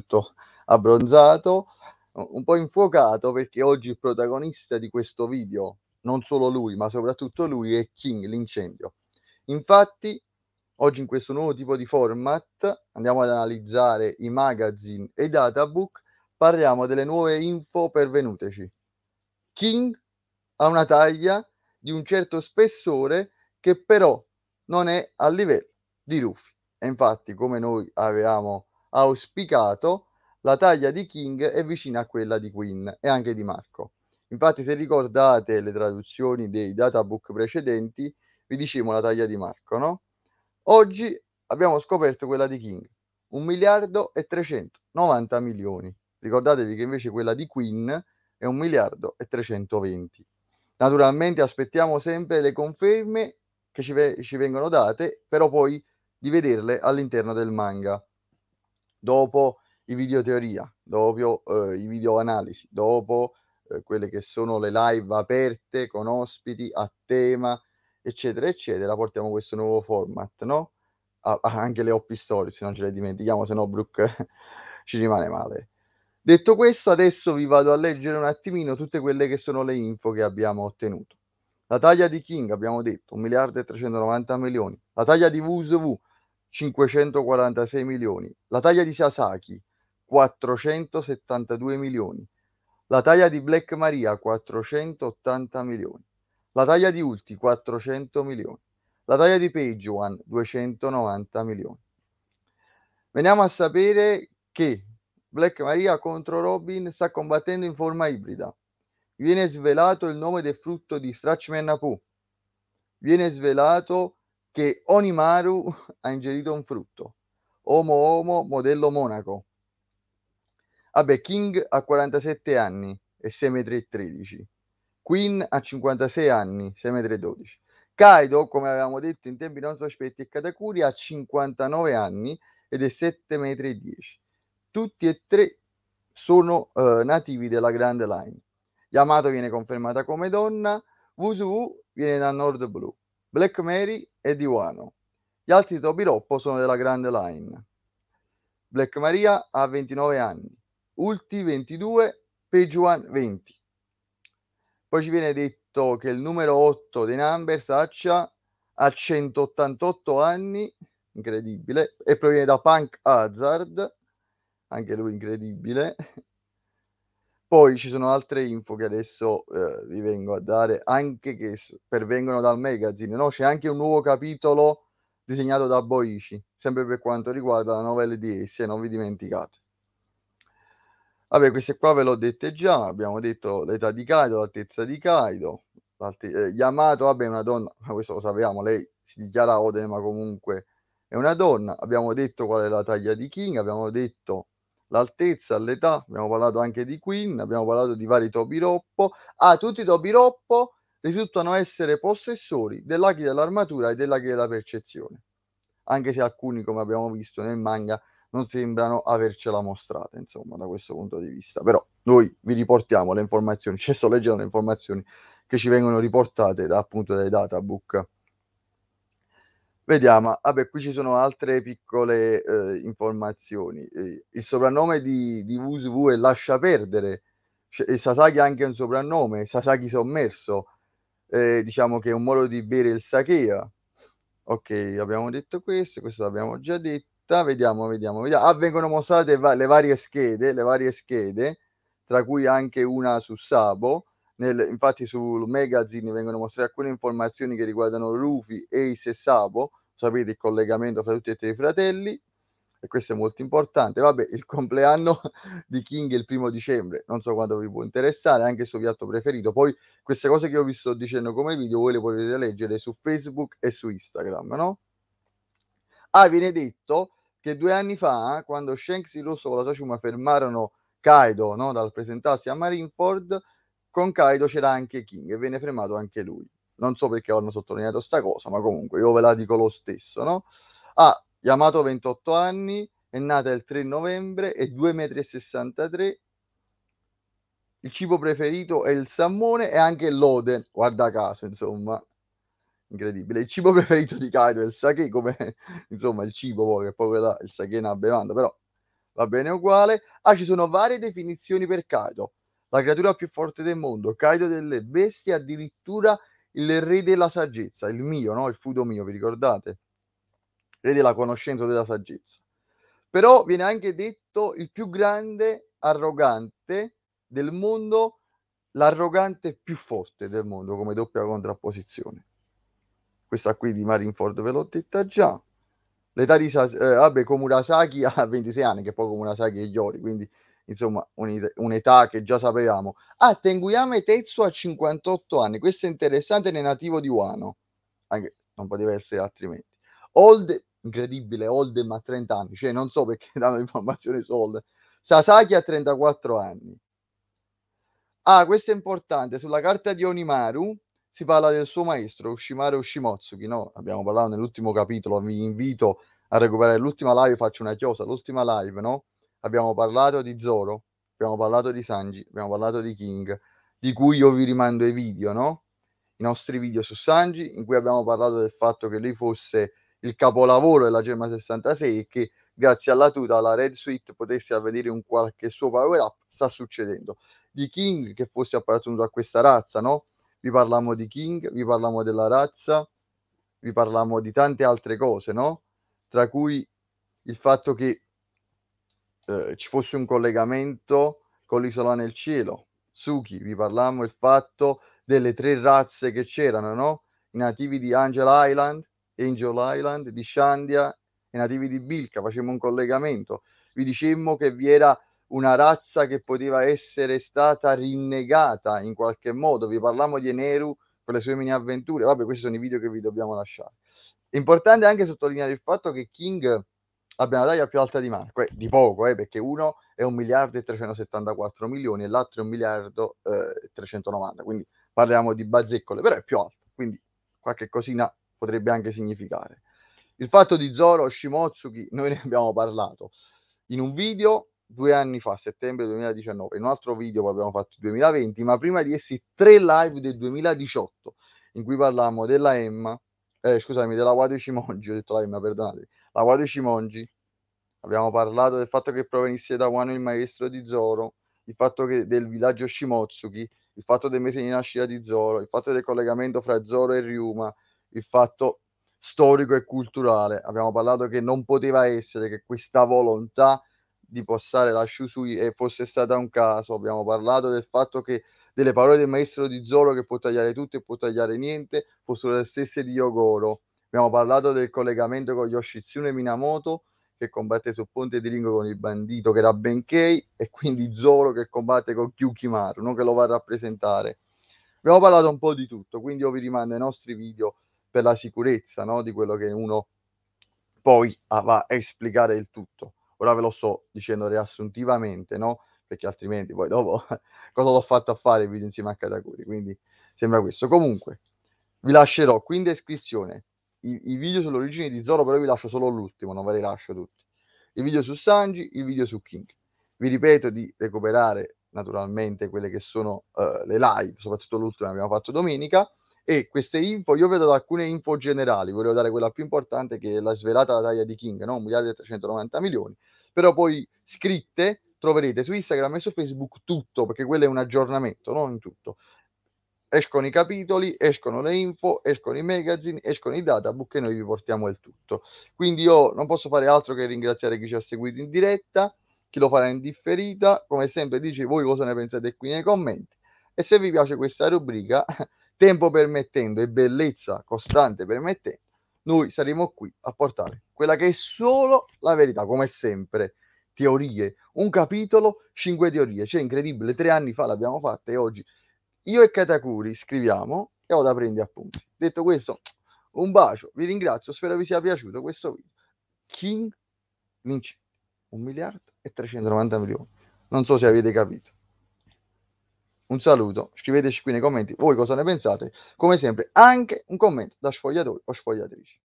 tutto abbronzato, un po' infuocato perché oggi il protagonista di questo video, non solo lui, ma soprattutto lui, è King, l'incendio. Infatti, oggi in questo nuovo tipo di format andiamo ad analizzare i magazine e i databook, parliamo delle nuove info pervenuteci. King ha una taglia di un certo spessore che però non è a livello di Rufy. E infatti, come noi avevamo auspicato, la taglia di King è vicina a quella di Queen e anche di Marco. Infatti, se ricordate le traduzioni dei databook precedenti, vi dicevo la taglia di Marco, no? Oggi abbiamo scoperto quella di King, 1 miliardo e 390 milioni. Ricordatevi che invece quella di Queen è 1 miliardo e 320. Naturalmente aspettiamo sempre le conferme che ci, ve- ci vengono date, però poi di vederle all'interno del manga dopo i video teoria, dopo eh, i video analisi, dopo eh, quelle che sono le live aperte con ospiti a tema, eccetera, eccetera, portiamo questo nuovo format, no? Ah, anche le OP Stories, se non ce le dimentichiamo, se no Brooke ci rimane male. Detto questo, adesso vi vado a leggere un attimino tutte quelle che sono le info che abbiamo ottenuto. La taglia di King, abbiamo detto, 1 miliardo e 390 milioni. La taglia di WSW, 546 milioni, la taglia di Sasaki 472 milioni, la taglia di Black Maria 480 milioni, la taglia di Ulti 400 milioni, la taglia di Page 290 milioni. Veniamo a sapere che Black Maria contro Robin sta combattendo in forma ibrida. Viene svelato il nome del frutto di Stratchman Apu. Viene svelato che Onimaru ha ingerito un frutto. Omo Homo, modello Monaco. Vabbè, King ha 47 anni e 6,13 Queen ha 56 anni, 6,12 Kaido, come avevamo detto in tempi non sospetti, e Katakuri ha 59 anni ed è 7 7,10 Tutti e tre sono eh, nativi della Grand Line. Yamato viene confermata come donna, Wusu viene da Nord Blue, Black Mary e di Wano. Gli altri Tobirop sono della Grande Line. Black Maria ha 29 anni, Ulti 22, Pejuan 20. Poi ci viene detto che il numero 8 dei Numbers Accia ha 188 anni, incredibile, e proviene da Punk Hazard, anche lui incredibile. Poi ci sono altre info che adesso eh, vi vengo a dare, anche che pervengono dal magazine. No? C'è anche un nuovo capitolo disegnato da Boici, sempre per quanto riguarda la novella di esse, non vi dimenticate. Vabbè, queste qua ve l'ho dette già, abbiamo detto l'età di Kaido, l'altezza di Kaido, eh, Yamato, vabbè, è una donna, ma questo lo sappiamo, lei si dichiara Oden, ma comunque è una donna. Abbiamo detto qual è la taglia di King, abbiamo detto l'altezza, l'età, abbiamo parlato anche di Queen, abbiamo parlato di vari topi roppo. Ah, tutti i topi roppo risultano essere possessori dell'achi dell'armatura e dell'achi della percezione, anche se alcuni, come abbiamo visto nel manga, non sembrano avercela mostrata, insomma, da questo punto di vista. Però noi vi riportiamo le informazioni, cioè sto leggendo le informazioni che ci vengono riportate da, appunto dai databook. Vediamo, vabbè, qui ci sono altre piccole eh, informazioni. Eh, il soprannome di, di Wusuvu è Lascia Perdere, cioè, Sasaki ha anche un soprannome, Sasaki Sommerso, eh, diciamo che è un modo di bere il sakea. Ok, abbiamo detto questo, questo l'abbiamo già detta, vediamo, vediamo, vediamo. Ah, vengono mostrate va- le varie schede, le varie schede, tra cui anche una su Sabo, nel, infatti sul magazine vengono mostrate alcune informazioni che riguardano Rufy, Ace e Sabo, sapete il collegamento fra tutti e tre i fratelli, e questo è molto importante. Vabbè, il compleanno di King è il primo dicembre, non so quanto vi può interessare, anche il suo piatto preferito. Poi queste cose che io vi sto dicendo come video, voi le potete leggere su Facebook e su Instagram, no? Ah, viene detto che due anni fa, quando Shanks, Rosso con la sua ciuma fermarono Kaido no? dal presentarsi a Marineford, con Kaido c'era anche King e viene fermato anche lui. Non so perché hanno sottolineato sta cosa, ma comunque io ve la dico lo stesso, no? ah, Yamato 28 anni, è nata il 3 novembre, è 2,63 m, il cibo preferito è il salmone e anche l'oden, guarda caso, insomma. Incredibile. Il cibo preferito di Kaido è il sake, come insomma il cibo, poi, che poi là, il sake è una bevanda, però va bene uguale. Ah, ci sono varie definizioni per Kaido la creatura più forte del mondo, Kaido delle bestie, addirittura il re della saggezza, il mio, no? il fudo mio, vi ricordate? Re della conoscenza della saggezza. Però viene anche detto il più grande arrogante del mondo, l'arrogante più forte del mondo come doppia contrapposizione. Questa qui di Marinford ve l'ho detta già. L'età di Sas- eh, vabbè, Komurasaki ha 26 anni, che poi Komurasaki è Yori, quindi insomma un'età che già sapevamo. Ah, Tenguyame Tetsu ha 58 anni, questo è interessante, ne è nativo di Wano, Anche, non poteva essere altrimenti. Old, incredibile, Oldem ha 30 anni, cioè non so perché danno informazioni su Old. Sasaki ha 34 anni. Ah, questo è importante, sulla carta di Onimaru si parla del suo maestro Ushimaru Ushimotsuki, no? Abbiamo parlato nell'ultimo capitolo, vi invito a recuperare l'ultima live, faccio una chiosa, l'ultima live, no? abbiamo parlato di Zoro, abbiamo parlato di Sanji, abbiamo parlato di King, di cui io vi rimando i video, no? I nostri video su Sanji, in cui abbiamo parlato del fatto che lui fosse il capolavoro della Gemma 66 e che grazie alla tuta alla Red Suite potesse avvenire un qualche suo power up, sta succedendo. Di King che fosse appartenuto a questa razza, no? Vi parliamo di King, vi parliamo della razza, vi parliamo di tante altre cose, no? Tra cui il fatto che eh, ci fosse un collegamento con l'isola nel cielo. Suki, vi parlammo il fatto delle tre razze che c'erano, no? I nativi di Angel Island, Angel Island, di Shandia e nativi di Bilka, facemmo un collegamento. Vi dicemmo che vi era una razza che poteva essere stata rinnegata in qualche modo. Vi parlavamo di Eneru con le sue mini avventure. Vabbè, questi sono i video che vi dobbiamo lasciare. Importante anche sottolineare il fatto che King abbiamo la taglia più alta di Marco, eh, di poco, eh, perché uno è 1 miliardo e 374 milioni e l'altro è 1 miliardo eh, e 390, quindi parliamo di bazzeccole, però è più alto, quindi qualche cosina potrebbe anche significare. Il fatto di Zoro Shimotsuki, noi ne abbiamo parlato in un video due anni fa, settembre 2019, in un altro video poi abbiamo fatto 2020, ma prima di essi tre live del 2018 in cui parlavamo della Emma, eh, scusami, della Guadio Cimongi, ho detto la prima, perdonatemi, la Guadio Cimongi, abbiamo parlato del fatto che provenisse da Wano il maestro di Zoro, il fatto che del villaggio Shimotsuki, il fatto del mese di nascita di Zoro, il fatto del collegamento fra Zoro e Ryuma, il fatto storico e culturale, abbiamo parlato che non poteva essere che questa volontà di passare la Shusui fosse stata un caso, abbiamo parlato del fatto che delle parole del maestro di Zoro che può tagliare tutto e può tagliare niente, fossero le stesse di Yogoro. Abbiamo parlato del collegamento con Yoshitsune Minamoto che combatte sul ponte di Ringo con il bandito che era Benkei e quindi Zoro che combatte con Kyukimaru, non che lo va a rappresentare. Abbiamo parlato un po' di tutto, quindi io vi rimando ai nostri video per la sicurezza no? di quello che uno poi va a esplicare il tutto. Ora ve lo sto dicendo riassuntivamente, no? perché altrimenti poi dopo cosa l'ho fatto a fare il video insieme a Katakuri, quindi sembra questo. Comunque, vi lascerò qui in descrizione i, i video sull'origine di Zoro, però vi lascio solo l'ultimo, non ve li lascio tutti. Il video su Sanji, il video su King. Vi ripeto di recuperare naturalmente quelle che sono uh, le live, soprattutto l'ultima che abbiamo fatto domenica, e queste info, io vedo alcune info generali, volevo dare quella più importante che è la svelata la taglia di King, no? 1 miliardo e 390 milioni, però poi scritte troverete su Instagram e su Facebook tutto, perché quello è un aggiornamento, non tutto. Escono i capitoli, escono le info, escono i magazine, escono i databook e noi vi portiamo il tutto. Quindi io non posso fare altro che ringraziare chi ci ha seguito in diretta, chi lo farà in differita, come sempre dice voi cosa ne pensate qui nei commenti e se vi piace questa rubrica, tempo permettendo e bellezza costante permettendo, noi saremo qui a portare quella che è solo la verità, come sempre teorie, un capitolo, cinque teorie. Cioè, incredibile, tre anni fa l'abbiamo fatta e oggi io e Katakuri scriviamo e ho da prendere appunti. Detto questo, un bacio, vi ringrazio, spero vi sia piaciuto questo video. King vince 1 miliardo e 390 milioni. Non so se avete capito. Un saluto, scriveteci qui nei commenti voi cosa ne pensate. Come sempre, anche un commento da sfogliatori o sfogliatrici.